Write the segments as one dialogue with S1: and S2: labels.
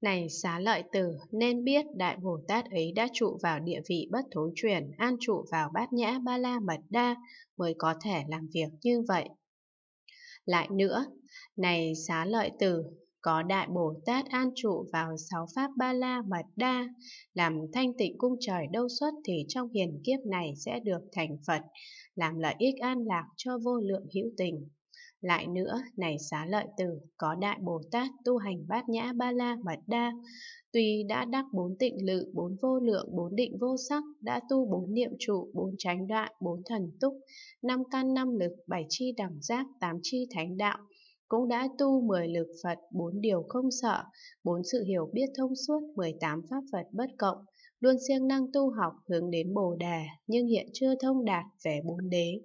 S1: Này xá lợi tử, nên biết Đại Bồ Tát ấy đã trụ vào địa vị bất thối chuyển, an trụ vào bát nhã ba la mật đa, mới có thể làm việc như vậy. Lại nữa, này xá lợi tử, có Đại Bồ Tát an trụ vào sáu pháp ba la mật đa, làm thanh tịnh cung trời đâu xuất thì trong hiền kiếp này sẽ được thành Phật, làm lợi ích an lạc cho vô lượng hữu tình. Lại nữa, này xá lợi tử, có đại Bồ Tát tu hành bát nhã ba la mật đa, tuy đã đắc bốn tịnh lự, bốn vô lượng, bốn định vô sắc, đã tu bốn niệm trụ, bốn tránh đoạn, bốn thần túc, năm căn năm lực, bảy chi đẳng giác, tám chi thánh đạo, cũng đã tu 10 lực Phật, bốn điều không sợ, bốn sự hiểu biết thông suốt, 18 pháp Phật bất cộng, luôn siêng năng tu học hướng đến Bồ Đà, nhưng hiện chưa thông đạt về bốn đế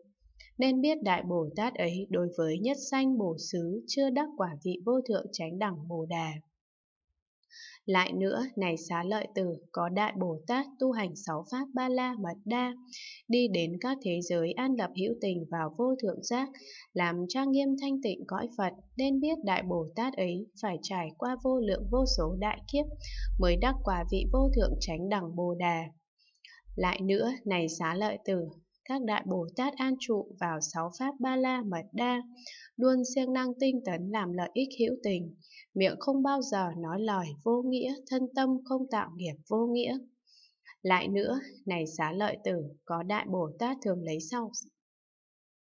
S1: nên biết đại bồ tát ấy đối với nhất sanh bồ xứ chưa đắc quả vị vô thượng tránh đẳng bồ đà lại nữa, này xá lợi tử, có đại Bồ Tát tu hành sáu pháp ba la mật đa, đi đến các thế giới an lập hữu tình vào vô thượng giác, làm trang nghiêm thanh tịnh cõi Phật, nên biết đại Bồ Tát ấy phải trải qua vô lượng vô số đại kiếp, mới đắc quả vị vô thượng tránh đẳng Bồ Đà. Lại nữa, này xá lợi tử, các đại Bồ Tát an trụ vào sáu pháp ba la mật đa, luôn siêng năng tinh tấn làm lợi ích hữu tình, miệng không bao giờ nói lời vô nghĩa, thân tâm không tạo nghiệp vô nghĩa. Lại nữa, này xá lợi tử, có đại Bồ Tát thường lấy sau